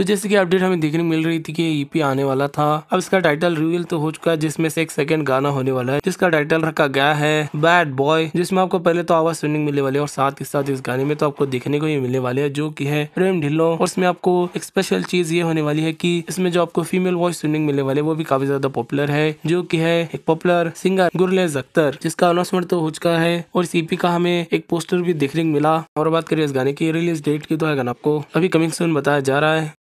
तो जैसे कि अपडेट हमें देखने मिल रही थी कि ईपी e आने वाला था अब इसका टाइटल रिवील तो हो चुका है जिसमें से एक सेकंड गाना होने वाला है जिसका टाइटल रखा गया है बैड बॉय जिसमें आपको पहले तो आवाज सुनने मिलने वाली है और साथ ही साथ इस गाने में तो आपको देखने को ही मिलने वाले है जो की है प्रेम ढिल्लो और इसमें आपको एक स्पेशल चीज ये होने वाली है की इसमें जो आपको फीमेल वॉइस सुनने मिलने वाले वो भी काफी ज्यादा पॉपुलर है जो की है एक पॉपुलर सिंगर गुरलेज अख्तर जिसका अनाउंसमेंट तो हो चुका है और इस ईपी e का हमें एक पोस्टर भी देखने को मिला और बात करें इस गाने की रिलीज डेट की तो है गाना आपको अभी कमिंग सुन बताया जा रहा है